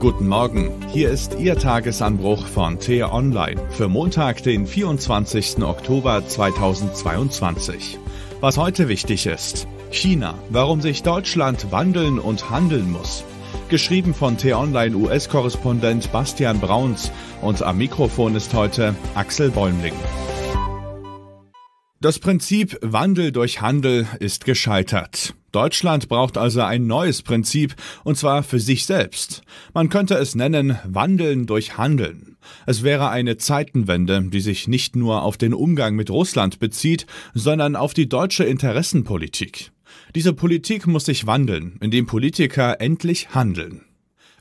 Guten Morgen, hier ist Ihr Tagesanbruch von t Online für Montag, den 24. Oktober 2022. Was heute wichtig ist. China, warum sich Deutschland wandeln und handeln muss. Geschrieben von T-Online US-Korrespondent Bastian Brauns und am Mikrofon ist heute Axel Bäumling. Das Prinzip Wandel durch Handel ist gescheitert. Deutschland braucht also ein neues Prinzip, und zwar für sich selbst. Man könnte es nennen Wandeln durch Handeln. Es wäre eine Zeitenwende, die sich nicht nur auf den Umgang mit Russland bezieht, sondern auf die deutsche Interessenpolitik. Diese Politik muss sich wandeln, indem Politiker endlich handeln.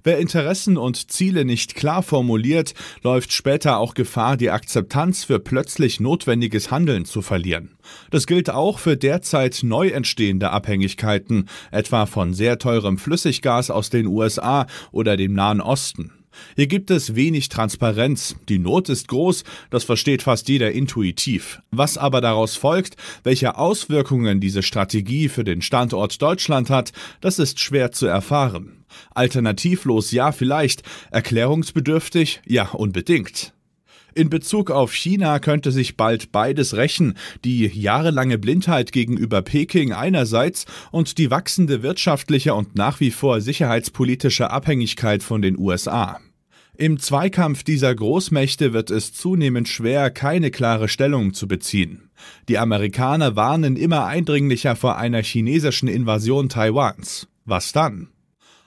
Wer Interessen und Ziele nicht klar formuliert, läuft später auch Gefahr, die Akzeptanz für plötzlich notwendiges Handeln zu verlieren. Das gilt auch für derzeit neu entstehende Abhängigkeiten, etwa von sehr teurem Flüssiggas aus den USA oder dem Nahen Osten. Hier gibt es wenig Transparenz, die Not ist groß, das versteht fast jeder intuitiv. Was aber daraus folgt, welche Auswirkungen diese Strategie für den Standort Deutschland hat, das ist schwer zu erfahren. Alternativlos ja vielleicht, erklärungsbedürftig ja unbedingt. In Bezug auf China könnte sich bald beides rächen, die jahrelange Blindheit gegenüber Peking einerseits und die wachsende wirtschaftliche und nach wie vor sicherheitspolitische Abhängigkeit von den USA. Im Zweikampf dieser Großmächte wird es zunehmend schwer, keine klare Stellung zu beziehen. Die Amerikaner warnen immer eindringlicher vor einer chinesischen Invasion Taiwans. Was dann?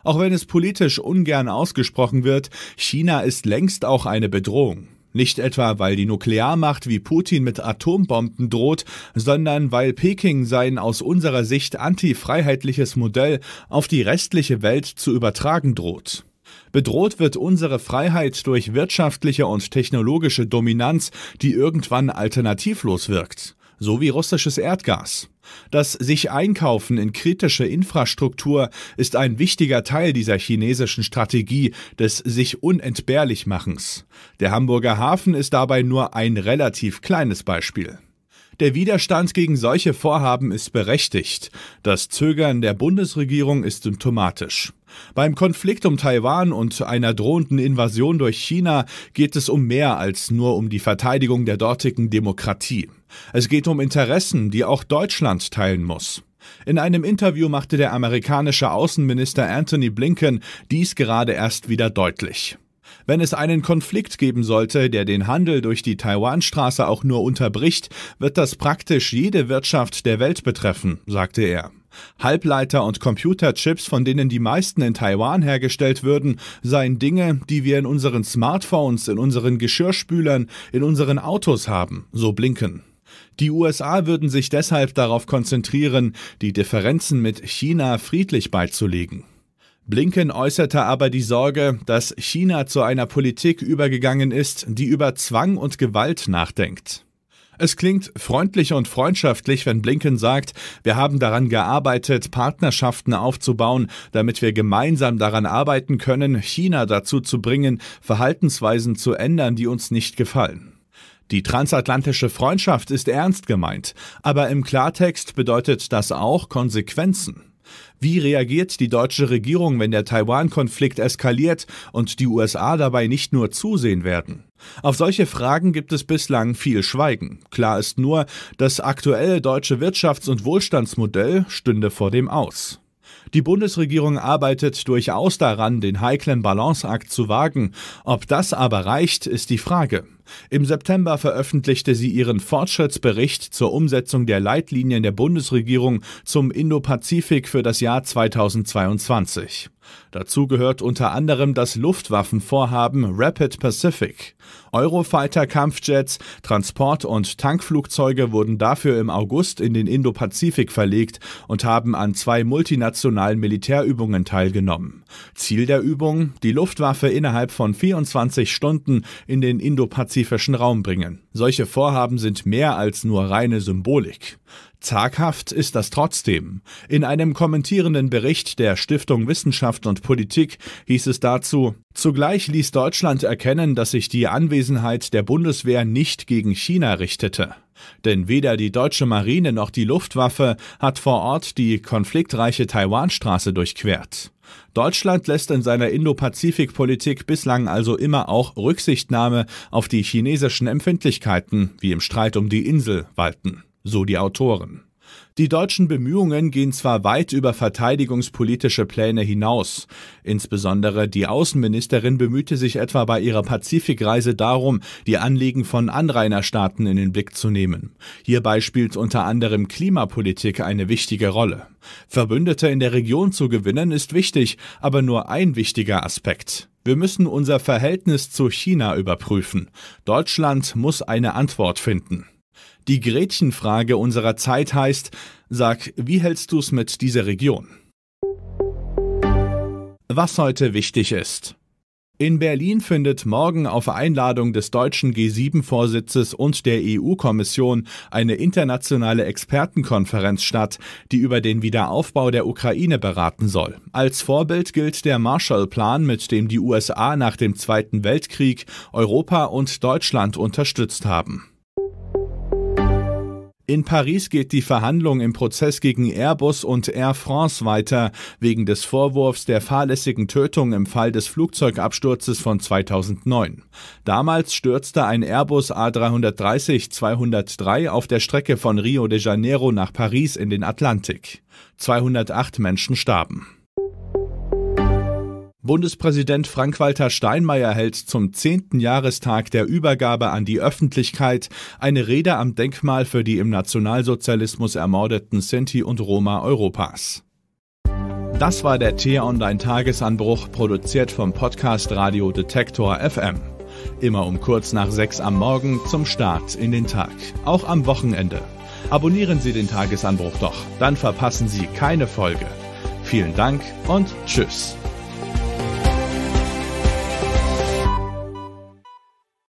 Auch wenn es politisch ungern ausgesprochen wird, China ist längst auch eine Bedrohung. Nicht etwa, weil die Nuklearmacht wie Putin mit Atombomben droht, sondern weil Peking sein aus unserer Sicht antifreiheitliches Modell auf die restliche Welt zu übertragen droht. Bedroht wird unsere Freiheit durch wirtschaftliche und technologische Dominanz, die irgendwann alternativlos wirkt sowie russisches Erdgas. Das sich Einkaufen in kritische Infrastruktur ist ein wichtiger Teil dieser chinesischen Strategie des sich unentbehrlich Machens. Der Hamburger Hafen ist dabei nur ein relativ kleines Beispiel. Der Widerstand gegen solche Vorhaben ist berechtigt. Das Zögern der Bundesregierung ist symptomatisch. Beim Konflikt um Taiwan und einer drohenden Invasion durch China geht es um mehr als nur um die Verteidigung der dortigen Demokratie. Es geht um Interessen, die auch Deutschland teilen muss. In einem Interview machte der amerikanische Außenminister Anthony Blinken dies gerade erst wieder deutlich. Wenn es einen Konflikt geben sollte, der den Handel durch die Taiwanstraße auch nur unterbricht, wird das praktisch jede Wirtschaft der Welt betreffen, sagte er. Halbleiter und Computerchips, von denen die meisten in Taiwan hergestellt würden, seien Dinge, die wir in unseren Smartphones, in unseren Geschirrspülern, in unseren Autos haben, so blinken. Die USA würden sich deshalb darauf konzentrieren, die Differenzen mit China friedlich beizulegen. Blinken äußerte aber die Sorge, dass China zu einer Politik übergegangen ist, die über Zwang und Gewalt nachdenkt. Es klingt freundlich und freundschaftlich, wenn Blinken sagt, wir haben daran gearbeitet, Partnerschaften aufzubauen, damit wir gemeinsam daran arbeiten können, China dazu zu bringen, Verhaltensweisen zu ändern, die uns nicht gefallen. Die transatlantische Freundschaft ist ernst gemeint, aber im Klartext bedeutet das auch Konsequenzen. Wie reagiert die deutsche Regierung, wenn der Taiwan-Konflikt eskaliert und die USA dabei nicht nur zusehen werden? Auf solche Fragen gibt es bislang viel Schweigen. Klar ist nur, das aktuelle deutsche Wirtschafts- und Wohlstandsmodell stünde vor dem Aus. Die Bundesregierung arbeitet durchaus daran, den heiklen Balanceakt zu wagen. Ob das aber reicht, ist die Frage. Im September veröffentlichte sie ihren Fortschrittsbericht zur Umsetzung der Leitlinien der Bundesregierung zum Indopazifik für das Jahr 2022. Dazu gehört unter anderem das Luftwaffenvorhaben Rapid Pacific. Eurofighter-Kampfjets, Transport- und Tankflugzeuge wurden dafür im August in den Indopazifik verlegt und haben an zwei multinationalen Militärübungen teilgenommen. Ziel der Übung? Die Luftwaffe innerhalb von 24 Stunden in den Indopazifik pazifischen Raum bringen. Solche Vorhaben sind mehr als nur reine Symbolik. Zaghaft ist das trotzdem. In einem kommentierenden Bericht der Stiftung Wissenschaft und Politik hieß es dazu, zugleich ließ Deutschland erkennen, dass sich die Anwesenheit der Bundeswehr nicht gegen China richtete. Denn weder die deutsche Marine noch die Luftwaffe hat vor Ort die konfliktreiche Taiwanstraße durchquert. Deutschland lässt in seiner Indo-Pazifik-Politik bislang also immer auch Rücksichtnahme auf die chinesischen Empfindlichkeiten, wie im Streit um die Insel, walten so die Autoren. Die deutschen Bemühungen gehen zwar weit über verteidigungspolitische Pläne hinaus. Insbesondere die Außenministerin bemühte sich etwa bei ihrer Pazifikreise darum, die Anliegen von Anrainerstaaten in den Blick zu nehmen. Hierbei spielt unter anderem Klimapolitik eine wichtige Rolle. Verbündete in der Region zu gewinnen ist wichtig, aber nur ein wichtiger Aspekt. Wir müssen unser Verhältnis zu China überprüfen. Deutschland muss eine Antwort finden. Die Gretchenfrage unserer Zeit heißt, sag, wie hältst du es mit dieser Region? Was heute wichtig ist. In Berlin findet morgen auf Einladung des deutschen G7-Vorsitzes und der EU-Kommission eine internationale Expertenkonferenz statt, die über den Wiederaufbau der Ukraine beraten soll. Als Vorbild gilt der Marshallplan, mit dem die USA nach dem Zweiten Weltkrieg Europa und Deutschland unterstützt haben. In Paris geht die Verhandlung im Prozess gegen Airbus und Air France weiter, wegen des Vorwurfs der fahrlässigen Tötung im Fall des Flugzeugabsturzes von 2009. Damals stürzte ein Airbus A330-203 auf der Strecke von Rio de Janeiro nach Paris in den Atlantik. 208 Menschen starben. Bundespräsident Frank-Walter Steinmeier hält zum zehnten Jahrestag der Übergabe an die Öffentlichkeit eine Rede am Denkmal für die im Nationalsozialismus ermordeten Sinti und Roma Europas. Das war der T-Online-Tagesanbruch, produziert vom Podcast Radio Detektor FM. Immer um kurz nach sechs am Morgen zum Start in den Tag, auch am Wochenende. Abonnieren Sie den Tagesanbruch doch, dann verpassen Sie keine Folge. Vielen Dank und Tschüss.